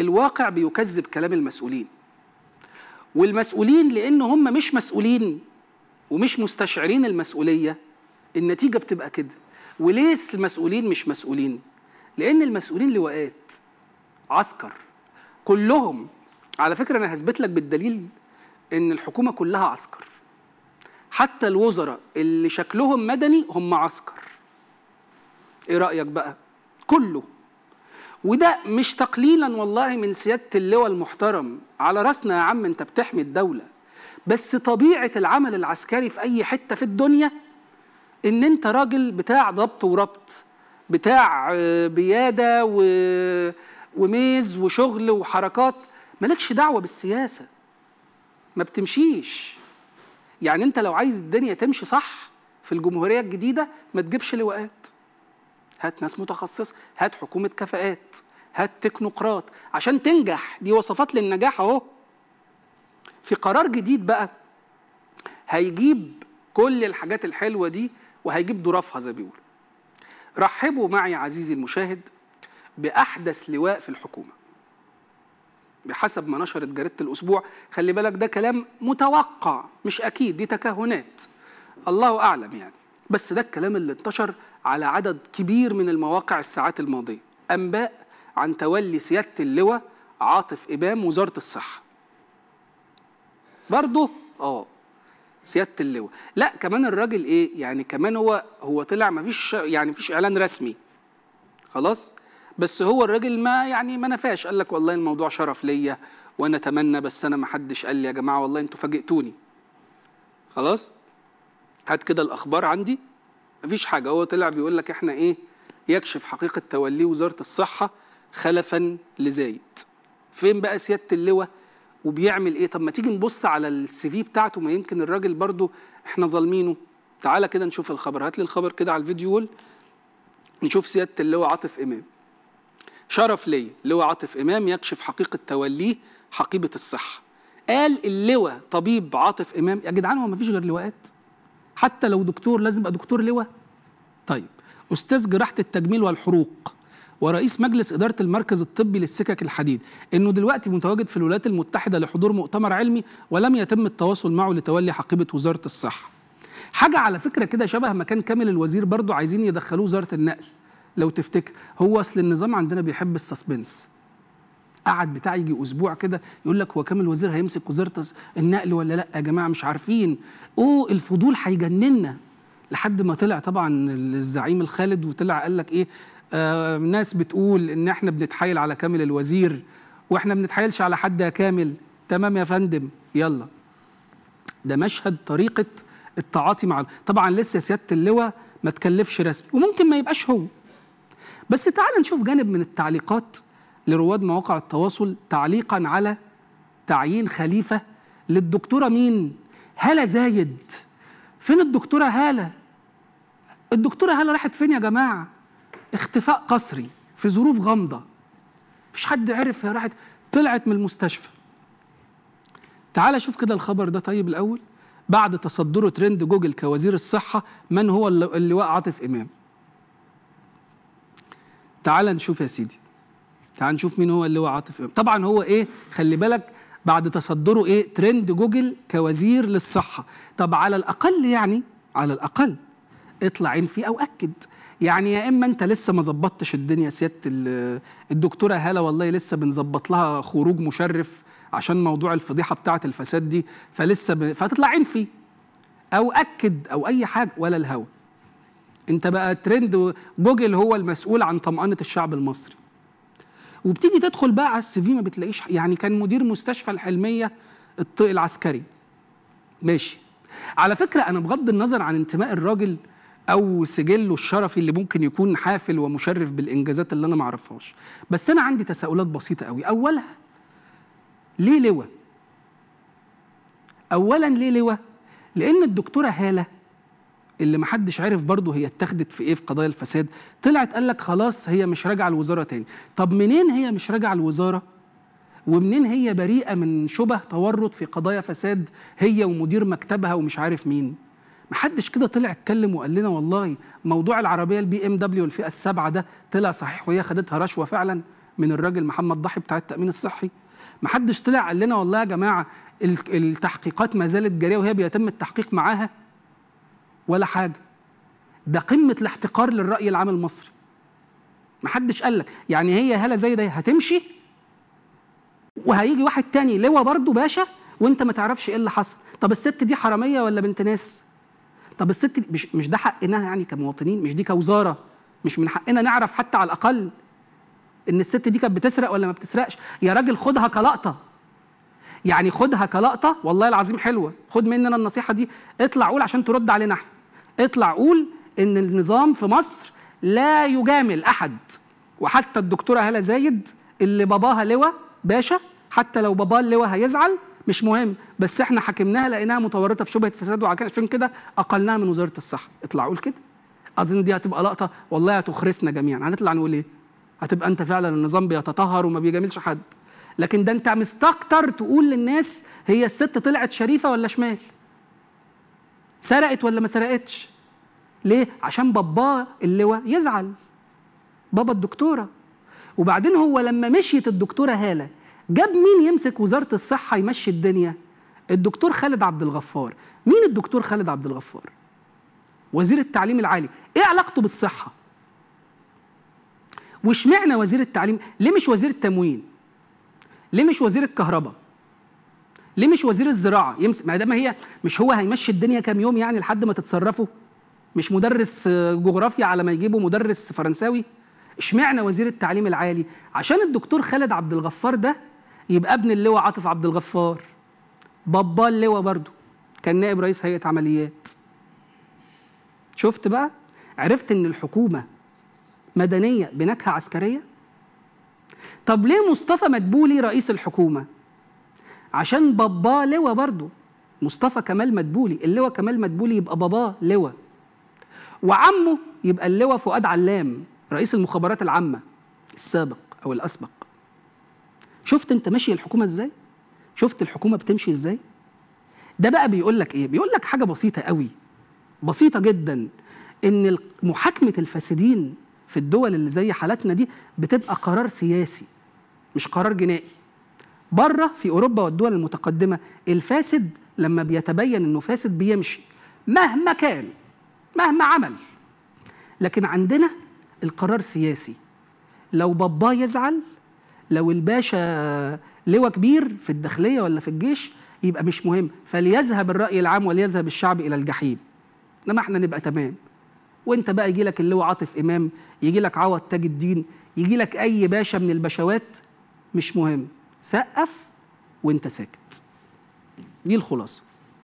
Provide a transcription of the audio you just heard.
الواقع بيكذب كلام المسؤولين والمسؤولين لان هم مش مسؤولين ومش مستشعرين المسؤوليه النتيجه بتبقى كده وليس المسؤولين مش مسؤولين لان المسؤولين لواءات عسكر كلهم على فكره انا هثبت لك بالدليل ان الحكومه كلها عسكر حتى الوزراء اللي شكلهم مدني هم عسكر ايه رايك بقى كله وده مش تقليلا والله من سياده اللواء المحترم على راسنا يا عم انت بتحمي الدوله بس طبيعه العمل العسكري في اي حته في الدنيا ان انت راجل بتاع ضبط وربط بتاع آه، بياده و... وميز وشغل وحركات مالكش دعوه بالسياسه ما بتمشيش يعني انت لو عايز الدنيا تمشي صح في الجمهوريه الجديده ما تجيبش لواءات هات ناس متخصصه هات حكومه كفاءات هات تكنوقراط عشان تنجح دي وصفات للنجاح اهو في قرار جديد بقى هيجيب كل الحاجات الحلوه دي وهيجيب ضرافها زي بيقول رحبوا معي عزيزي المشاهد باحدث لواء في الحكومه بحسب ما نشرت جريده الاسبوع خلي بالك ده كلام متوقع مش اكيد دي تكهنات الله اعلم يعني بس ده الكلام اللي انتشر على عدد كبير من المواقع الساعات الماضية أنباء عن تولي سيادة اللواء عاطف إمام وزارة الصحة برضه اه سياده اللواء لا كمان الراجل ايه يعني كمان هو هو طلع ما فيش يعني فيش اعلان رسمي خلاص بس هو الراجل ما يعني ما نفاش قال لك والله الموضوع شرف ليا وانا اتمنى بس انا ما حدش قال لي يا جماعه والله انتوا فاجئتوني خلاص هات كده الاخبار عندي مفيش حاجه هو طلع بيقول لك احنا ايه يكشف حقيقه تولي وزاره الصحه خلفا لزايد فين بقى سياده اللواء وبيعمل ايه طب ما تيجي نبص على السي في بتاعته ما يمكن الراجل برضو احنا ظالمينه تعالى كده نشوف الخبر هات لي الخبر كده على الفيديو وول نشوف سياده اللواء عاطف امام شرف لي لواء عاطف امام يكشف حقيقه توليه حقيبه الصحه قال اللواء طبيب عاطف امام يا جدعان هو ما فيش غير لواءات حتى لو دكتور لازم ابقى دكتور لواء طيب استاذ جراحه التجميل والحروق ورئيس مجلس إدارة المركز الطبي للسكك الحديد أنه دلوقتي متواجد في الولايات المتحدة لحضور مؤتمر علمي ولم يتم التواصل معه لتولي حقيبة وزارة الصحة حاجة على فكرة كده شبه ما كان كامل الوزير برضه عايزين يدخلوه وزارة النقل لو تفتكر هو أصل النظام عندنا بيحب السسبنس قعد بتاع يجي اسبوع كده يقول لك هو كامل الوزير هيمسك وزاره النقل ولا لا يا جماعه مش عارفين او الفضول هيجننا لحد ما طلع طبعا الزعيم الخالد وطلع قال لك ايه آه ناس بتقول ان احنا بنتحايل على كامل الوزير واحنا ما بنتحايلش على حد يا كامل تمام يا فندم يلا ده مشهد طريقه التعاطي مع طبعا لسه سياده اللواء ما تكلفش رسمي وممكن ما يبقاش هو بس تعال نشوف جانب من التعليقات لرواد مواقع التواصل تعليقا على تعيين خليفه للدكتوره مين؟ هاله زايد فين الدكتوره هاله؟ الدكتوره هاله راحت فين يا جماعه؟ اختفاء قسري في ظروف غامضه مفيش حد عرف هي راحت طلعت من المستشفى تعال شوف كده الخبر ده طيب الاول بعد تصدره ترند جوجل كوزير الصحه من هو اللواء عاطف امام تعال نشوف يا سيدي تعال نشوف مين هو اللي هو عاطف طبعا هو ايه خلي بالك بعد تصدره ايه ترند جوجل كوزير للصحه طب على الاقل يعني على الاقل اطلع عين فيه او اكد يعني يا اما انت لسه ما ظبطتش الدنيا سياده الدكتوره هاله والله لسه بنظبط لها خروج مشرف عشان موضوع الفضيحه بتاعه الفساد دي فلسه ب... فتطلع عين فيه او اكد او اي حاجه ولا الهوى انت بقى ترند جوجل هو المسؤول عن طمانه الشعب المصري وبتيجي تدخل بقى على السي في ما بتلاقيش يعني كان مدير مستشفى الحلميه الطيق العسكري ماشي على فكره انا بغض النظر عن انتماء الراجل او سجله الشرفي اللي ممكن يكون حافل ومشرف بالانجازات اللي انا ما اعرفهاش بس انا عندي تساؤلات بسيطه قوي اولها ليه لواء اولا ليه لواء لان الدكتوره هاله اللي محدش عارف برضه هي اتخذت في ايه في قضايا الفساد طلعت قال لك خلاص هي مش راجعه الوزاره تاني طب منين هي مش راجعه الوزاره ومنين هي بريئه من شبه تورط في قضايا فساد هي ومدير مكتبها ومش عارف مين محدش كده طلع اتكلم وقال لنا والله موضوع العربيه البي ام دبليو الفئه السبعه ده طلع صحيح وهي خدتها رشوه فعلا من الراجل محمد ضحي بتاع التامين الصحي محدش طلع قال لنا والله يا جماعه التحقيقات ما زالت جاريه وهي بيتم التحقيق معاها ولا حاجه ده قمه الاحتقار للراي العام المصري محدش قال لك يعني هي هاله زي ده هتمشي وهيجي واحد تاني لواء برضه باشا وانت ما تعرفش ايه اللي حصل طب الست دي حراميه ولا بنت ناس طب الست دي مش مش ده حقنا يعني كمواطنين مش دي كوزاره مش من حقنا نعرف حتى على الاقل ان الست دي كانت بتسرق ولا ما بتسرقش يا راجل خدها كلقطه يعني خدها كلقطه والله العظيم حلوه خد مننا النصيحه دي اطلع قول عشان ترد علينا احنا اطلع قول ان النظام في مصر لا يجامل احد وحتى الدكتوره هاله زايد اللي باباها لواء باشا حتى لو باباه اللواء هيزعل مش مهم بس احنا حاكمناها لقيناها متورطه في شبهه فساد وعشان كده اقلناها من وزاره الصحه اطلع قول كده اظن دي هتبقى لقطه والله هتخرسنا جميعا هنطلع نقول ايه هتبقى انت فعلا النظام بيتطهر وما بيجاملش حد لكن ده انت مستكتر تقول للناس هي الست طلعت شريفه ولا شمال سرقت ولا ما سرقتش ليه عشان باباه اللواء يزعل بابا الدكتوره وبعدين هو لما مشيت الدكتوره هاله جاب مين يمسك وزاره الصحه يمشي الدنيا الدكتور خالد عبد الغفار مين الدكتور خالد عبد الغفار وزير التعليم العالي ايه علاقته بالصحه واشمعنى وزير التعليم ليه مش وزير التموين ليه مش وزير الكهرباء ليه مش وزير الزراعه يمسك ما دام هي مش هو هيمشي الدنيا كام يوم يعني لحد ما تتصرفوا مش مدرس جغرافيا على ما يجيبوا مدرس فرنساوي اشمعنى وزير التعليم العالي عشان الدكتور خالد عبد الغفار ده يبقى ابن اللواء عاطف عبد الغفار بابا اللواء برضه كان نائب رئيس هيئه عمليات شفت بقى عرفت ان الحكومه مدنيه بنكهه عسكريه طب ليه مصطفى مدبولي رئيس الحكومه عشان باباه لواء برضه مصطفى كمال مدبولي اللواء كمال مدبولي يبقى باباه لواء وعمه يبقى اللواء فؤاد علام رئيس المخابرات العامة السابق أو الأسبق شفت أنت ماشي الحكومة إزاي؟ شفت الحكومة بتمشي إزاي؟ ده بقى بيقول لك إيه؟ بيقول لك حاجة بسيطة قوي بسيطة جدا إن محاكمة الفاسدين في الدول اللي زي حالتنا دي بتبقى قرار سياسي مش قرار جنائي بره في اوروبا والدول المتقدمه الفاسد لما بيتبين انه فاسد بيمشي مهما كان مهما عمل لكن عندنا القرار سياسي لو باباه يزعل لو الباشا لواء كبير في الداخليه ولا في الجيش يبقى مش مهم فليذهب الراي العام وليذهب الشعب الى الجحيم انما احنا نبقى تمام وانت بقى يجي لك اللواء عاطف امام يجي لك عوض تاج الدين يجي لك اي باشا من البشوات مش مهم سقف وانت ساكت دي الخلاصه